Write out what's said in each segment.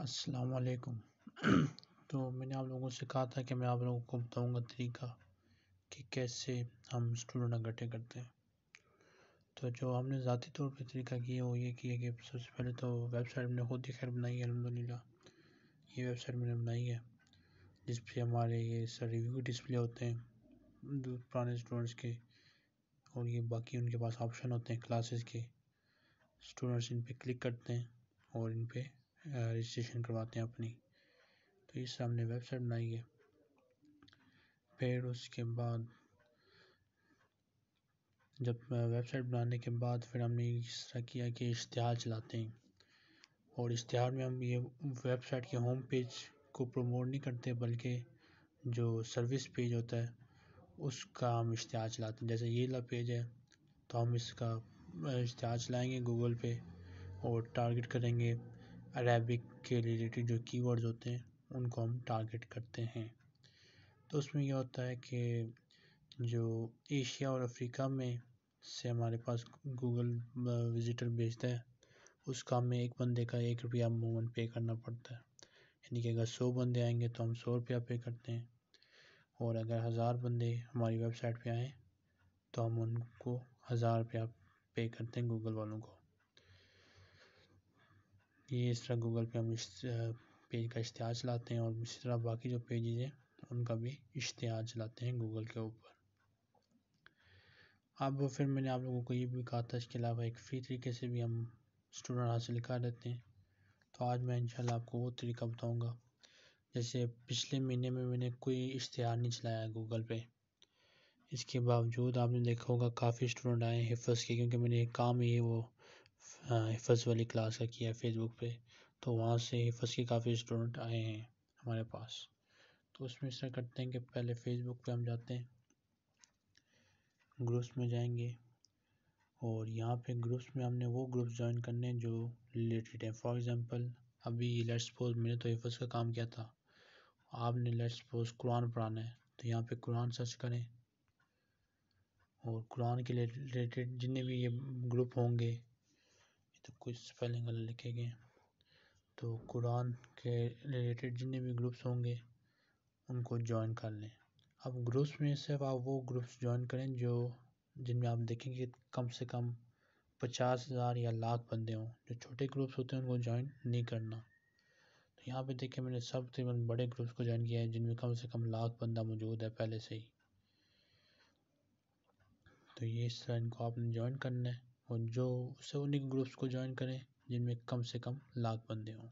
अस्सलाम तो मैंने आप लोगों से कहा था कि मैं आप लोगों को बताऊंगा तरीका कि कैसे हम स्टूडेंट इकट्ठे करते हैं तो जो हमने ज़ाती तौर पे तरीका किया वो ये किया कि सबसे पहले तो वेबसाइट मैंने खुद ही खैर बनाई है अलहमदिल्ला ये वेबसाइट मैंने बनाई है जिस पर हमारे ये सर रिव्यू डिस्प्ले होते हैं पुराने स्टूडेंट्स के और ये बाकी उनके पास ऑप्शन होते हैं क्लासेस के स्टूडेंट्स इन पर क्लिक करते हैं और इन पर रजिस्ट्रेशन करवाते हैं अपनी तो इस हमने वेबसाइट बनाई है फिर उसके बाद जब वेबसाइट बनाने के बाद फिर हमने इस तरह किया कि इश्तहार चलाते हैं और इश्तहार में हम ये वेबसाइट के होम पेज को प्रमोट नहीं करते बल्कि जो सर्विस पेज होता है उसका हम इश्तहार चलाते हैं जैसे ये ला पेज है तो हम इसका इश्तहार चलाएंगे गूगल पे और टारगेट करेंगे अरेबिक के रिलेटेड जो कीवर्ड्स होते हैं उनको हम टारगेट करते हैं तो उसमें यह होता है कि जो एशिया और अफ्रीका में से हमारे पास गूगल विजिटर भेजता है उस काम में एक बंदे का एक रुपया अमूमन पे करना पड़ता है यानी कि अगर सौ बंदे आएंगे तो हम सौ रुपया पे करते हैं और अगर हज़ार बंदे हमारी वेबसाइट पे आएँ तो हम उनको हज़ार रुपया पे करते हैं गूगल वालों को ये इस तरह गूगल पे हम इस पेज का इश्तहार चलाते हैं और इसी तरह बाकी जो पेजेज हैं उनका भी इश्तहार चलाते हैं गूगल के ऊपर अब फिर मैंने आप लोगों को ये भी कहा था इसके अलावा एक फ्री तरीके से भी हम स्टूडेंट हासिल कर लेते हैं तो आज मैं इंशाल्लाह आपको वो तरीका बताऊंगा जैसे पिछले महीने में मैंने कोई इश्तहार नहीं चलाया गूगल पे इसके बावजूद आपने देखा होगा काफ़ी स्टूडेंट आए हैं हिफस के क्योंकि मैंने एक काम ही वो हिफ़ वाली क्लास का किया है फ़ेसबुक पे तो वहाँ से हिफ़ के काफ़ी स्टूडेंट आए हैं हमारे पास तो उसमें इस करते हैं कि पहले फ़ेसबुक पे हम जाते हैं ग्रुप्स में जाएंगे और यहाँ पे ग्रुप्स में हमने वो ग्रुप्स ज्वाइन करने हैं जो रिलेटेड हैं फॉर एग्ज़ाम्पल अभी लेट्स सपोज मैंने तो हिफ़ का काम किया था आपने लेट्स सपोज कुरान पढ़ाना है तो यहाँ पे कुरान सर्च करें और कुरान के रिलेटेड जितने भी ये ग्रुप होंगे तो कुछ स्पेलिंग गलत लिखे गए तो कुरान के रिलेटेड जितने भी ग्रुप्स होंगे उनको ज्वाइन कर लें अब ग्रुप्स में सिर्फ आप वो ग्रुप्स ज्वाइन करें जो जिनमें आप देखेंगे कम से कम पचास हज़ार या लाख बंदे हों जो छोटे ग्रुप्स होते हैं उनको ज्वाइन नहीं करना तो यहाँ पे देखें मैंने सब तकरीबन बड़े ग्रुप्स को ज्वाइन किया है जिनमें कम से कम लाख बंदा मौजूद है पहले से ही तो ये इस तरह इनको आपने ज्वाइन करना है और जो उससे उन्हीं ग्रुप्स को ज्वाइन करें जिनमें कम से कम लाख बंदे हों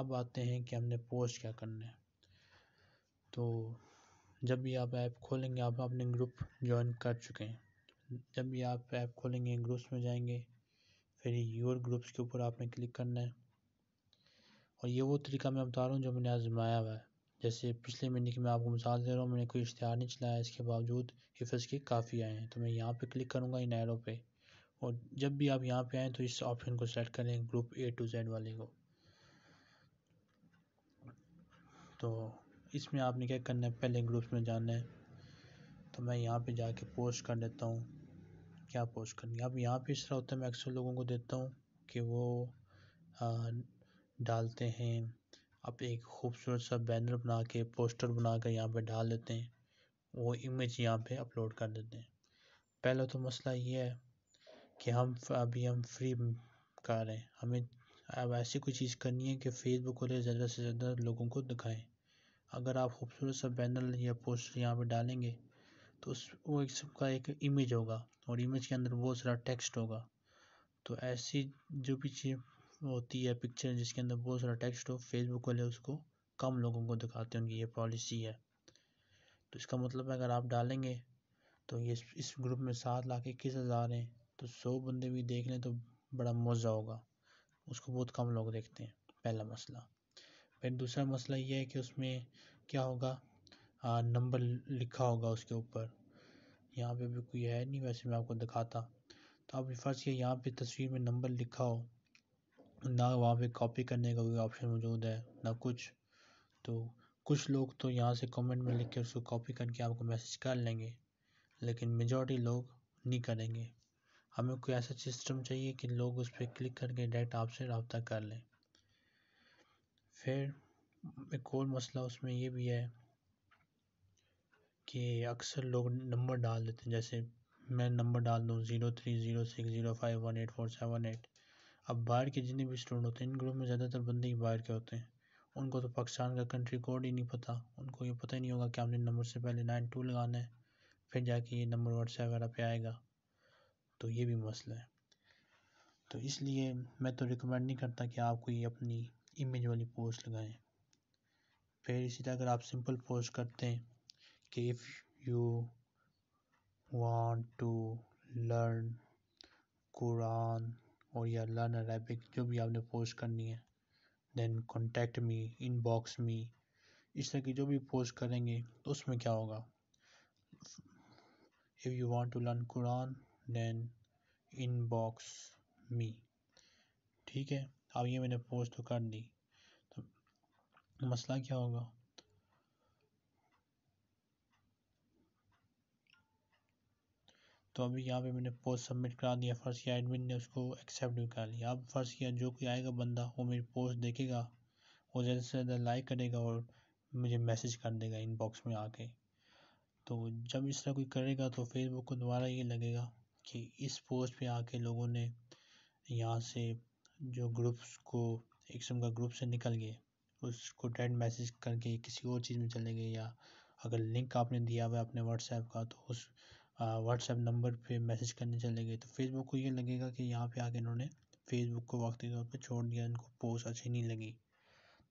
अब आते हैं कि हमने पोस्ट क्या करना है तो जब भी आप ऐप खोलेंगे आप अपने ग्रुप ज्वाइन कर चुके हैं जब भी आप ऐप खोलेंगे ग्रुप्स में जाएंगे फिर योर ग्रुप्स के ऊपर आपने क्लिक करना है और ये वो तरीका मैं बता रहा हूँ जो मैंने आजमाया हुआ है जैसे पिछले महीने की मैं आपको मिसाल दे रहा हूँ मैंने कोई इश्तहार नहीं चलाया इसके बावजूद हिफ़्ज़ के काफ़ी आए हैं तो मैं यहाँ पर क्लिक करूँगा इन एरो पर और जब भी आप यहाँ पर आएँ तो इस ऑप्शन को सेलेक्ट करें ग्रुप ए टू जेड वाले को तो इसमें आपने क्या करना है पहले ग्रुप्स में जाना है तो मैं यहाँ पे जाके पोस्ट कर देता हूँ क्या पोस्ट करनी है अब यहाँ पे इस तरह होता है मैं अक्सर लोगों को देता हूँ कि वो आ, डालते हैं आप एक खूबसूरत सा बैनर बना के पोस्टर बना कर यहाँ पर डाल देते हैं वो इमेज यहाँ पे अपलोड कर देते हैं पहला तो मसला ये है कि हम अभी हम फ्री कर रहे हैं हमें अब ऐसी कोई चीज़ करनी है कि फेसबुक वाले ज़्यादा से ज़्यादा लोगों को दिखाएं अगर आप खूबसूरत सा बैनर या पोस्टर यहाँ पर डालेंगे तो उस वो एक सबका एक इमेज होगा और इमेज के अंदर बहुत सारा टेक्स्ट होगा तो ऐसी जो भी चीज़ होती है पिक्चर जिसके अंदर बहुत सारा टेक्स्ट हो फेसबुक वाले उसको कम लोगों को दिखाते हैं उनकी ये पॉलिसी है तो इसका मतलब है अगर आप डालेंगे तो ये इस ग्रुप में सात लाख इक्कीस हज़ार हैं तो सौ बंदे भी देख लें तो बड़ा मज़ा होगा उसको बहुत कम लोग देखते हैं पहला मसला फिर दूसरा मसला ये है कि उसमें क्या होगा आ, नंबर लिखा होगा उसके ऊपर यहाँ पे भी कोई है नहीं वैसे मैं आपको दिखाता तो आप फर्स्ट ये यहाँ पे तस्वीर में नंबर लिखा हो ना वहाँ पे कॉपी करने का कोई ऑप्शन मौजूद है ना कुछ तो कुछ लोग तो यहाँ से कमेंट में लिख के उसको कॉपी करके आपको मैसेज कर लेंगे लेकिन मेजॉरिटी लोग नहीं करेंगे हमें कोई ऐसा सिस्टम चाहिए कि लोग उस पर क्लिक करके डायरेक्ट आपसे रबता कर लें फिर एक और मसला उसमें ये भी है कि अक्सर लोग नंबर डाल देते हैं जैसे मैं नंबर डाल दूँ zero three zero six zero five one eight four seven eight अब बाहर के जितने भी स्टूडेंट होते हैं इन ग्रुप में ज़्यादातर बंदे ही बाहर के होते हैं उनको तो पाकिस्तान का कंट्री कोड ही नहीं पता उनको ये पता ही नहीं होगा कि हमने नंबर से पहले नाइन टू लगाना है फिर जाके ये नंबर व्हाट्सएप वगैरह पे आएगा तो ये भी मसला है तो इसलिए मैं तो रिकमेंड नहीं करता कि आपको ये अपनी इमेज वाली पोस्ट लगाएं फिर इसी तरह अगर आप सिंपल पोस्ट करते हैं कि if you want to learn Quran और या लर्न अरेबिक जो भी आपने पोस्ट करनी है then contact me inbox me इस तरह की जो भी पोस्ट करेंगे तो उसमें क्या होगा if you want to learn Quran then inbox me ठीक है अब ये मैंने पोस्ट तो कर दी तो मसला क्या होगा तो अभी यहाँ पे मैंने पोस्ट सबमिट करा दिया फर्स्ट ईयर एडमिन ने उसको एक्सेप्ट भी करा लिया अब फर्स्ट ईयर जो कोई आएगा बंदा वो मेरी पोस्ट देखेगा वो ज़्यादा से ज़्यादा लाइक करेगा और मुझे मैसेज कर देगा इनबॉक्स में आके तो जब इस तरह कोई करेगा तो फेसबुक को दोबारा ये लगेगा कि इस पोस्ट पे आके लोगों ने यहाँ से जो ग्रुप्स को एक किस्म का ग्रुप से निकल गए उसको डेड मैसेज करके किसी और चीज़ में चले गए या अगर लिंक आपने दिया हुआ अपने व्हाट्सएप का तो उस व्हाट्सएप नंबर पे मैसेज करने चले गए तो फेसबुक को ये लगेगा कि यहाँ पे आके इन्होंने फेसबुक को वक्त तौर पे छोड़ दिया इनको पोस्ट अच्छी नहीं लगी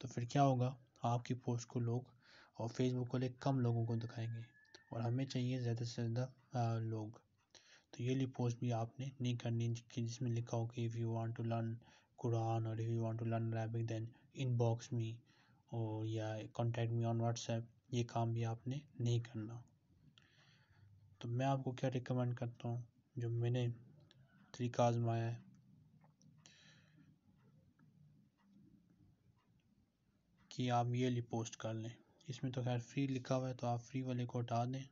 तो फिर क्या होगा आपकी पोस्ट को लोग और फेसबुक वाले कम लोगों को दिखाएंगे और हमें चाहिए ज़्यादा से ज़्यादा लोग तो ये ली पोस्ट भी आपने नहीं करनी कि जिसमें लिखा हो कि if you want to learn Quran और if you want to learn Arabic then inbox me और या कॉन्टैक्ट मी ऑन व्हाट्सएप ये काम भी आपने नहीं करना तो मैं आपको क्या रिकमेंड करता हूँ जो मैंने तरीका आजमाया है कि आप ये ली पोस्ट कर लें इसमें तो खैर फ्री लिखा हुआ है तो आप फ्री वाले को हटा दें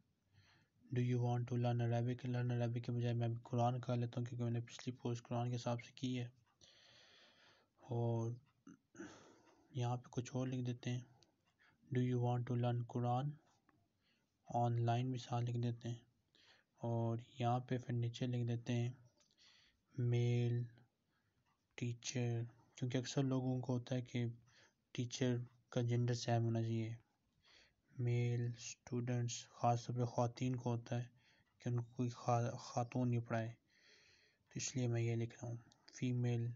do you want to learn Arabic learn Arabic के बजाय मैं कुरान कर लेता हूँ क्योंकि मैंने पिछली पोस्ट कुरान के हिसाब से की है और यहाँ पे कुछ और लिख देते हैं do you want to learn Quran online मिसाल लिख देते हैं और यहाँ पे फिर नीचे लिख देते हैं मेल टीचर क्योंकि अक्सर लोगों को होता है कि टीचर का जेंडर सेम होना चाहिए मेल स्टूडेंट्स ख़ास तौर पर ख़वातीन को होता है कि उनको कोई खा, खातून नहीं पढ़ाए तो इसलिए मैं ये लिख रहा हूँ female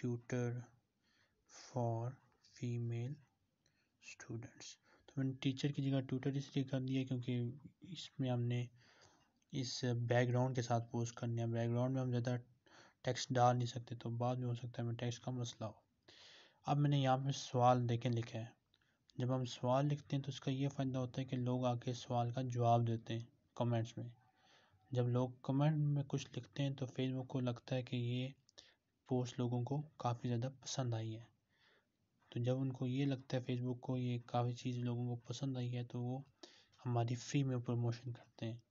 tutor for female students तो मैंने टीचर की जगह ट्यूटर इसलिए कर दिया क्योंकि इसमें हमने इस बैकग्राउंड के साथ पोस्ट करनी है बैकग्राउंड में हम ज़्यादा टेक्स्ट डाल नहीं सकते तो बाद में हो सकता है हमें टेक्स्ट का मसला हो अब मैंने यहाँ पे सवाल देखें लिखा है जब हम सवाल लिखते हैं तो उसका ये फ़ायदा होता है कि लोग आके सवाल का जवाब देते हैं कमेंट्स में जब लोग कमेंट में कुछ लिखते हैं तो फेसबुक को लगता है कि ये पोस्ट लोगों को काफ़ी ज़्यादा पसंद आई है तो जब उनको ये लगता है फेसबुक को ये काफ़ी चीज़ लोगों को पसंद आई है तो वो हमारी फ्री में प्रमोशन करते हैं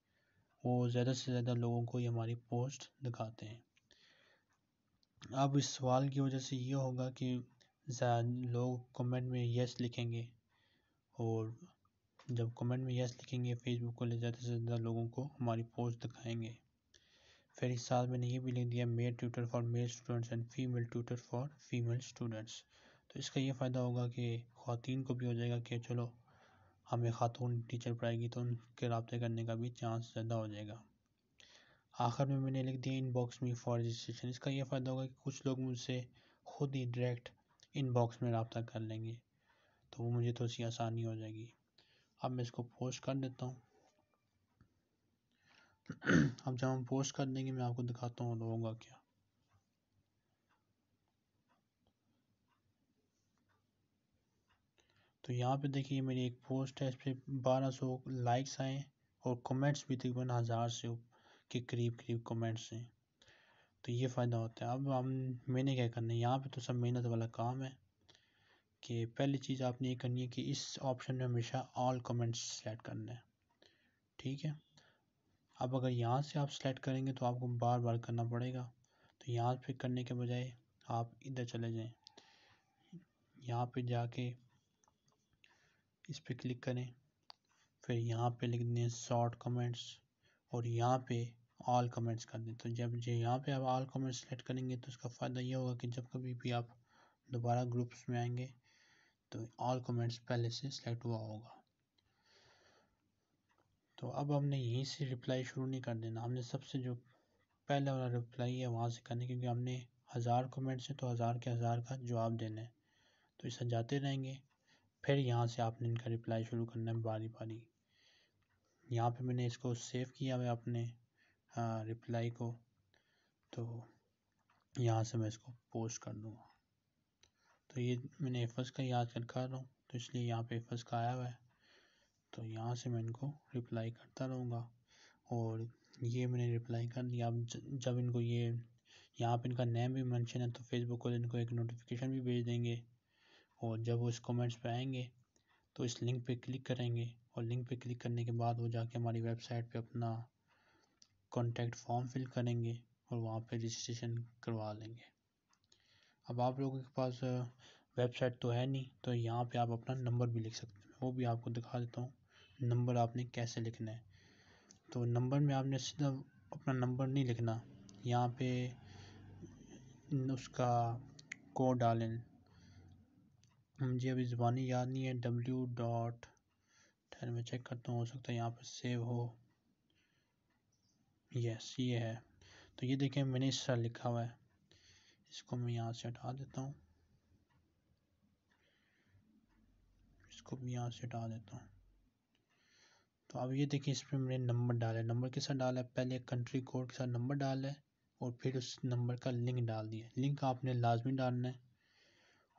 वो ज़्यादा से ज़्यादा लोगों को ये हमारी पोस्ट दिखाते हैं अब इस सवाल की वजह से ये होगा कि लोग कमेंट में यस लिखेंगे और जब कमेंट में यस लिखेंगे फेसबुक को ले ज़्यादा से ज़्यादा लोगों को हमारी पोस्ट दिखाएंगे फिर इस साल मैंने ये भी लिख दिया male tutor for male students and female tutor for female students तो इसका ये फ़ायदा होगा कि खातन को भी हो जाएगा कि चलो हमें ख़ातून टीचर पढ़ाएगी तो उनके रबते करने का भी चांस ज़्यादा हो जाएगा आखिर में मैंने लिख दिया इनबॉक्स में फॉर रजिस्ट्रेशन इसका यह फ़ायदा होगा कि कुछ लोग मुझसे ख़ुद ही डायरेक्ट इनबॉक्स में रबता कर लेंगे तो वो मुझे थोड़ी सी आसानी हो जाएगी अब मैं इसको पोस्ट कर देता हूँ अब जब हम पोस्ट कर देंगे मैं आपको दिखाता हूँ होगा क्या तो यहाँ पे देखिए मेरी एक पोस्ट है इस पर बारह सौ लाइक्स आए और कमेंट्स भी तकरीबन हज़ार से के करीब करीब कमेंट्स हैं तो ये फ़ायदा होता है अब हम मैंने क्या करना है यहाँ पे तो सब मेहनत वाला काम है कि पहली चीज़ आपने ये करनी है कि इस ऑप्शन में हमेशा ऑल कमेंट्स सेलेक्ट करना है ठीक है अब अगर यहाँ से आप सेलेक्ट करेंगे तो आपको बार बार करना पड़ेगा तो यहाँ पे करने के बजाय आप इधर चले जाएं यहाँ पे जाके इस पर क्लिक करें फिर यहाँ पे लिख दें शॉर्ट कमेंट्स और यहाँ पे ऑल कमेंट्स कर दें तो जब जो यहाँ पे आप ऑल कमेंट्स सेलेक्ट करेंगे तो उसका फ़ायदा ये होगा कि जब कभी भी आप दोबारा ग्रुप्स में आएंगे तो ऑल कमेंट्स पहले से सेलेक्ट हुआ होगा तो अब हमने यहीं से रिप्लाई शुरू नहीं कर देना हमने सबसे जो पहला वाला रिप्लाई है वहाँ से करना क्योंकि हमने हज़ार कमेंट्स है तो हज़ार के हज़ार का जवाब देना है तो इसे जाते रहेंगे फिर यहाँ से आपने इनका रिप्लाई शुरू करना है बारी बारी यहाँ पे मैंने इसको सेव किया हुआ अपने रिप्लाई हाँ, को तो यहाँ से मैं इसको पोस्ट कर दूँगा तो ये मैंने एफस का याद कर कर रहा हूँ तो इसलिए यहाँ पे एफस का आया हुआ है तो यहाँ से मैं इनको रिप्लाई करता रहूँगा और ये मैंने रिप्लाई कर दिया अब जब इनको ये यहाँ पे इनका नेम भी मेंशन है तो फेसबुक को इनको एक नोटिफिकेशन भी भेज देंगे और जब वो इस कमेंट्स पे आएंगे तो इस लिंक पे क्लिक करेंगे और लिंक पे क्लिक करने के बाद वो जाके हमारी वेबसाइट पे अपना कॉन्टैक्ट फॉर्म फिल करेंगे और वहाँ पे रजिस्ट्रेशन करवा लेंगे अब आप लोगों के पास वेबसाइट तो है नहीं तो यहाँ पे आप अपना नंबर भी लिख सकते हैं वो भी आपको दिखा देता हूँ नंबर आपने कैसे लिखना है तो नंबर में आपने सीधा अपना नंबर नहीं लिखना यहाँ पे उसका कोड डालें मुझे अभी ज़बानी याद नहीं है डब्ल्यू डॉट ठहर मैं चेक करता हूँ हो सकता है यहाँ पर सेव हो यस ये है तो ये देखें मैंने इस लिखा हुआ है इसको मैं यहाँ से हटा देता हूँ इसको भी यहाँ से हटा देता हूँ तो अब ये देखें इस पर मैंने नंबर डाला है नंबर के साथ डाला है पहले कंट्री कोड के साथ नंबर डाला है और फिर उस नंबर का लिंक डाल दिया लिंक आपने लाजमी डालना है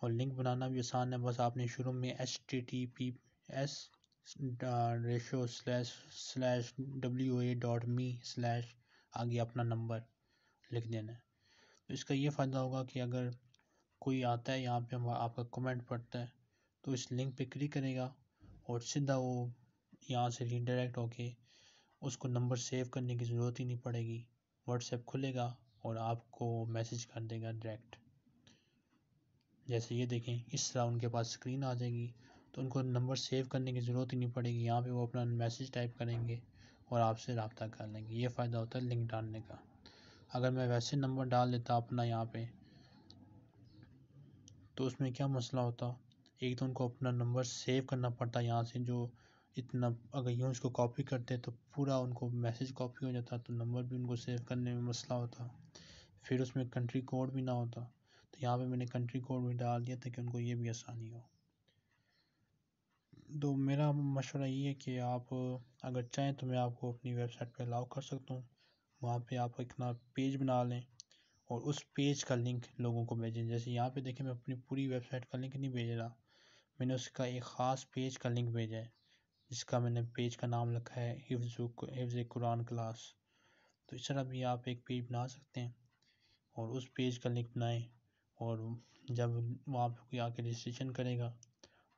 और लिंक बनाना भी आसान है बस आपने शुरू में H T T P S रेशो slash slash W A dot me slash आगे अपना नंबर लिख देना है तो इसका ये फ़ायदा होगा कि अगर कोई आता है यहाँ पे हम आपका कमेंट पढ़ता है तो इस लिंक पे क्लिक करेगा और सीधा वो यहाँ से रीडायरेक्ट होके उसको नंबर सेव करने की ज़रूरत ही नहीं पड़ेगी व्हाट्सएप खुलेगा और आपको मैसेज कर देगा डायरेक्ट जैसे ये देखें इस तरह उनके पास स्क्रीन आ जाएगी तो उनको नंबर सेव करने की ज़रूरत ही नहीं पड़ेगी यहाँ पे वो अपना मैसेज टाइप करेंगे और आपसे रबता कर लेंगे ये फ़ायदा होता है लिंक डालने का अगर मैं वैसे नंबर डाल देता अपना यहाँ पे तो उसमें क्या मसला होता एक तो उनको अपना नंबर सेव करना पड़ता यहाँ से जो इतना अगर यूँ उसको कॉपी करते तो पूरा उनको मैसेज कॉपी हो जाता तो नंबर भी उनको सेव करने में मसला होता फिर उसमें कंट्री कोड भी ना होता तो यहाँ पे मैंने कंट्री कोड भी डाल दिया ताकि उनको ये भी आसानी हो तो मेरा मशवरा ये है कि आप अगर चाहें तो मैं आपको अपनी वेबसाइट पे अलाउ कर सकता हूँ वहाँ पे आप इतना पेज बना लें और उस पेज का लिंक लोगों को भेजें जैसे यहाँ पे देखें मैं अपनी पूरी वेबसाइट का लिंक नहीं भेज रहा मैंने उसका एक ख़ास पेज का लिंक भेजा है जिसका मैंने पेज का नाम रखा है हिफ्ज हिफ्ज कुरान क्लास तो इस तरह भी आप एक पेज बना सकते हैं और उस पेज का लिंक बनाएं और जब वहाँ पे कोई आके रजिस्ट्रेशन करेगा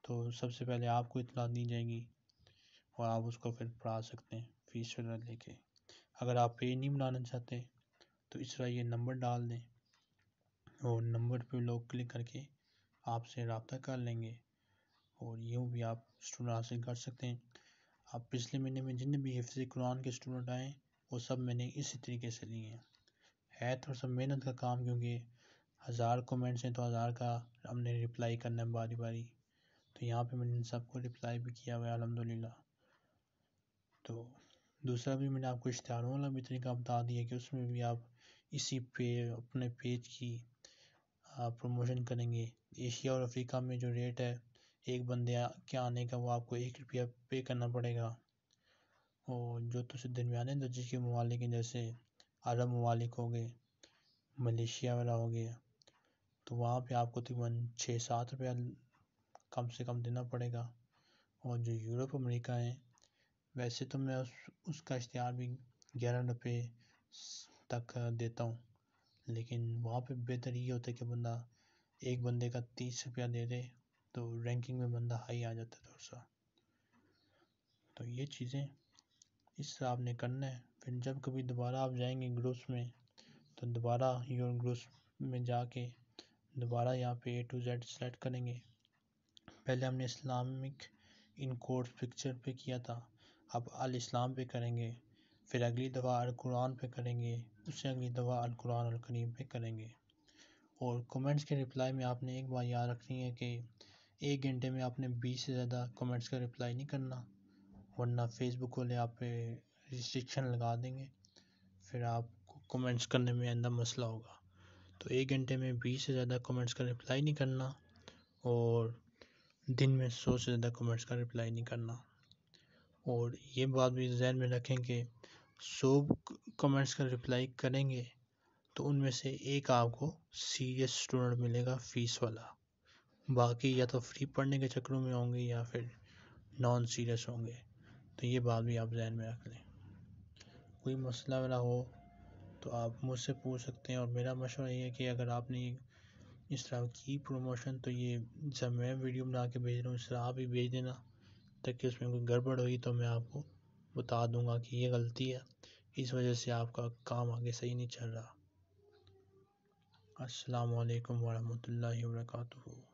तो सबसे पहले आपको इतला दी जाएगी और आप उसको फिर पढ़ा सकते हैं फीस वगैरह लेके अगर आप पेज नहीं बनाना चाहते तो इस तरह ये नंबर डाल दें और नंबर पे लोग क्लिक करके आपसे रबता कर लेंगे और यूँ भी आप स्टूडेंट हासिल कर सकते हैं आप पिछले महीने में जितने भी हिफ्ज कुरान के स्टूडेंट आए वो सब मैंने इसी तरीके से लिए हैं है थोड़ा सा मेहनत का काम क्योंकि हज़ार कमेंट्स हैं तो हज़ार का हमने रिप्लाई करना है बारी बारी तो यहाँ पे मैंने सबको रिप्लाई भी किया हुआ है अलहमदिल्ला तो दूसरा भी मैंने आपको इश्तारों वाला भी तरीका बता दिया कि उसमें भी आप इसी पे अपने पेज की प्रमोशन करेंगे एशिया और अफ्रीका में जो रेट है एक बंदे के आने का वो आपको एक रुपया पे करना पड़ेगा और जो तो दरमियाने दर्जे के ममालिक हैं जैसे अरब ममालिक हो गए मलेशिया वाला हो गया तो वहाँ पे आपको तकरीबन छः सात रुपया कम से कम देना पड़ेगा और जो यूरोप अमेरिका है वैसे तो मैं उस उसका इश्तहार भी ग्यारह रुपये तक देता हूँ लेकिन वहाँ पे बेहतर ये होता है कि बंदा एक बंदे का तीस रुपया दे दे तो रैंकिंग में बंदा हाई आ जाता है थोड़ा सा तो ये चीज़ें इस आपने करना है फिर जब कभी दोबारा आप जाएंगे ग्रुप्स में तो दोबारा योर ग्रुप्स में जाके दोबारा यहाँ पे ए टू जेड सेलेक्ट करेंगे पहले हमने इस्लामिक इन कोर्स पिक्चर पे किया था अब अल इस्लाम पे करेंगे फिर अगली दफ़ा अल कुरान पे करेंगे उससे अगली दफ़ा अल कुरान अल करीम पे करेंगे और कमेंट्स के रिप्लाई में आपने एक बार याद रखनी है कि एक घंटे में आपने बीस से ज़्यादा कमेंट्स का रिप्लाई नहीं करना वरना फेसबुक वाले आप पे रिस्ट्रिक्शन लगा देंगे फिर आप कमेंट्स करने में आंदा मसला होगा तो एक घंटे में बीस से ज़्यादा कमेंट्स का रिप्लाई नहीं करना और दिन में सौ से ज़्यादा कमेंट्स का रिप्लाई नहीं करना और ये बात भी जहन में रखें कि सौ कमेंट्स का रिप्लाई करेंगे तो उनमें से एक आपको सीरियस स्टूडेंट मिलेगा फीस वाला बाकी या तो फ्री पढ़ने के चक्करों में होंगे या फिर नॉन सीरियस होंगे तो ये बात भी आप जहन में रख लें कोई मसला वाला हो तो आप मुझसे पूछ सकते हैं और मेरा मशवरा ये है कि अगर आपने इस तरह की प्रमोशन तो ये जब मैं वीडियो बना के भेज रहा हूँ इस तरह आप ही भेज देना ताकि उसमें कोई गड़बड़ हुई तो मैं आपको बता दूंगा कि ये गलती है इस वजह से आपका काम आगे सही नहीं चल रहा असलकम वालेकुम वर्का